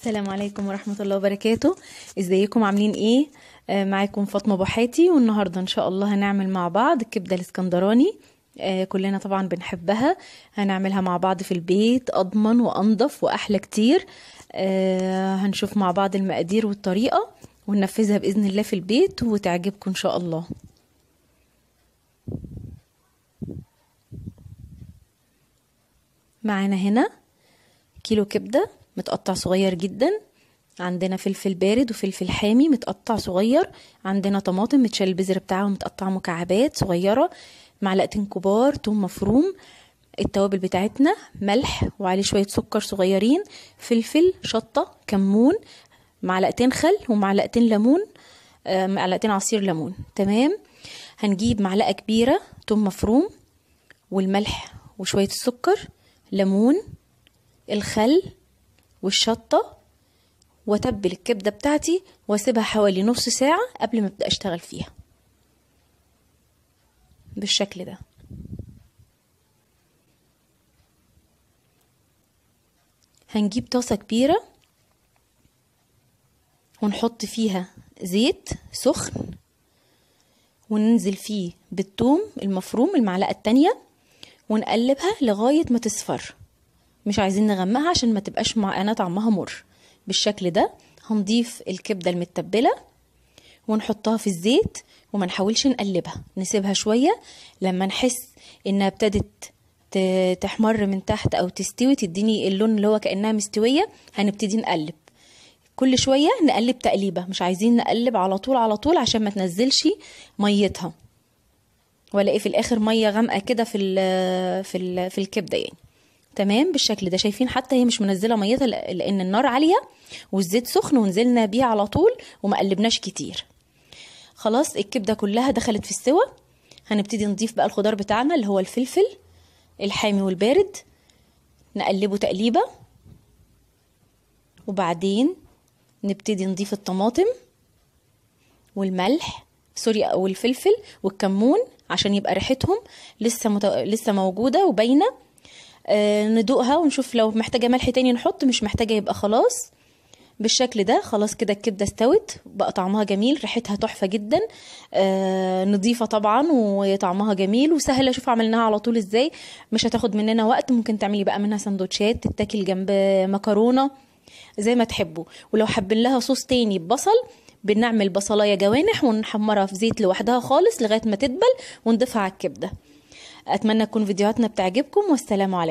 السلام عليكم ورحمة الله وبركاته ازيكم عاملين ايه آه معاكم فاطمة بوحاتي والنهاردة ان شاء الله هنعمل مع بعض الكبدة الاسكندراني آه كلنا طبعا بنحبها هنعملها مع بعض في البيت اضمن وانضف واحلى كتير آه هنشوف مع بعض المقادير والطريقة وننفذها بإذن الله في البيت وتعجبكم ان شاء الله معانا هنا كيلو كبده متقطع صغير جدا عندنا فلفل بارد وفلفل حامي متقطع صغير عندنا طماطم متشال البذر بتاعها متقطع مكعبات صغيره معلقتين كبار توم مفروم التوابل بتاعتنا ملح وعليه شويه سكر صغيرين فلفل شطه كمون معلقتين خل ومعلقتين ليمون آه، معلقتين عصير ليمون تمام هنجيب معلقه كبيره توم مفروم والملح وشويه السكر ليمون الخل والشطة وتبل الكبدة بتاعتي واسيبها حوالي نص ساعة قبل ما ابدأ اشتغل فيها بالشكل ده هنجيب طاسة كبيرة ونحط فيها زيت سخن وننزل فيه بالثوم المفروم المعلقة التانية ونقلبها لغاية ما تصفر مش عايزين نغمقها عشان ما تبقاش معانا طعمها مر بالشكل ده هنضيف الكبده المتبله ونحطها في الزيت وما نحاولش نقلبها نسيبها شويه لما نحس انها ابتدت تحمر من تحت او تستوي تديني اللون اللي هو كانها مستويه هنبتدي نقلب كل شويه نقلب تقليبه مش عايزين نقلب على طول على طول عشان ما تنزلش ميتها ولا ايه في الاخر ميه غامقه كده في ال في ال في الكبده يعني تمام بالشكل ده شايفين حتى هي مش منزله ميتها لان النار عاليه والزيت سخن ونزلنا بيه على طول وما قلبناش كتير خلاص الكبده كلها دخلت في السوى هنبتدي نضيف بقى الخضار بتاعنا اللي هو الفلفل الحامي والبارد نقلبه تقليبه وبعدين نبتدي نضيف الطماطم والملح سوري والفلفل والكمون عشان يبقى ريحتهم لسه متو... لسه موجوده وباينه آه، ندوقها ونشوف لو محتاجة ملح تاني نحط مش محتاجة يبقى خلاص بالشكل ده خلاص كده الكبدة استوت بقى طعمها جميل ريحتها تحفة جدا آه نظيفة طبعا وطعمها جميل وسهلة شوف عملناها على طول ازاي مش هتاخد مننا وقت ممكن تعملي بقى منها سندوتشات تتاكل جنب مكرونة زي ما تحبوا ولو حابين لها صوص تاني ببصل بنعمل بصلاية جوانح ونحمرها في زيت لوحدها خالص لغاية ما تدبل ونضيفها على الكبدة أتمنى تكون فيديوهاتنا بتعجبكم والسلام عليكم